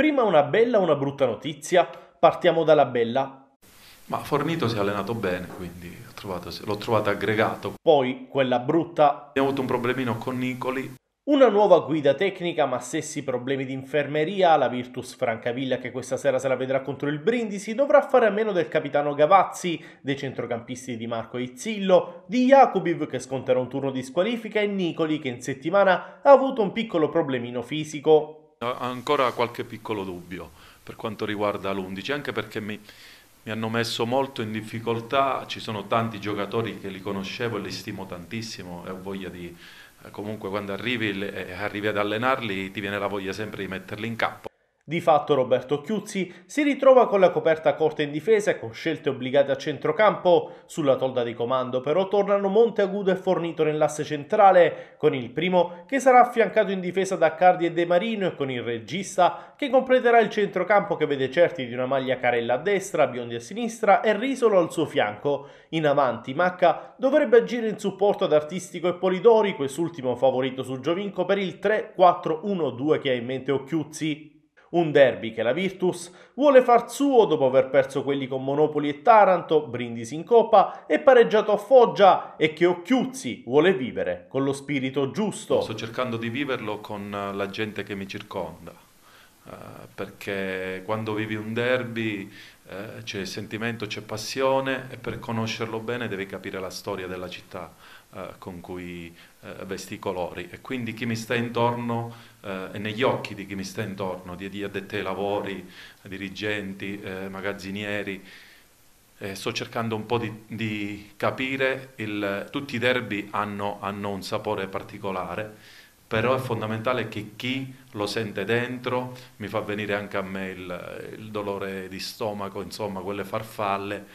Prima una bella o una brutta notizia? Partiamo dalla bella. Ma Fornito si è allenato bene, quindi trovato, l'ho trovato aggregato. Poi quella brutta. Abbiamo avuto un problemino con Nicoli. Una nuova guida tecnica, ma stessi problemi di infermeria, la Virtus Francavilla che questa sera se la vedrà contro il Brindisi dovrà fare a meno del capitano Gavazzi, dei centrocampisti di Marco Izzillo, di Jakubiv che sconterà un turno di squalifica e Nicoli che in settimana ha avuto un piccolo problemino fisico ancora qualche piccolo dubbio per quanto riguarda l'11, anche perché mi, mi, hanno messo molto in difficoltà, ci sono tanti giocatori che li conoscevo e li stimo tantissimo e ho voglia di, eh, comunque quando arrivi, e eh, arrivi ad allenarli ti viene la voglia sempre di metterli in campo. Di fatto Roberto Chiuzzi si ritrova con la coperta corta in difesa e con scelte obbligate a centrocampo sulla tolda di comando, però tornano Monteagudo e Fornito nell'asse centrale, con il primo che sarà affiancato in difesa da Cardi e De Marino e con il regista che completerà il centrocampo che vede certi di una maglia carella a destra, biondi a sinistra e Risolo al suo fianco. In avanti Macca dovrebbe agire in supporto ad Artistico e Polidori, quest'ultimo favorito su Giovinco per il 3-4-1-2 che ha in mente Occhiuzzi. Un derby che la Virtus vuole far suo dopo aver perso quelli con Monopoli e Taranto, Brindisi in Coppa e pareggiato a Foggia e che Occhiuzzi vuole vivere con lo spirito giusto. Sto cercando di viverlo con la gente che mi circonda eh, perché quando vivi un derby eh, c'è sentimento, c'è passione e per conoscerlo bene devi capire la storia della città eh, con cui eh, vesti i colori e quindi chi mi sta intorno è eh, negli occhi di chi mi sta intorno, di, di addetti ai lavori, dirigenti, eh, magazzinieri, sto cercando un po' di, di capire, il, tutti i derby hanno, hanno un sapore particolare però è fondamentale che chi lo sente dentro, mi fa venire anche a me il, il dolore di stomaco, insomma quelle farfalle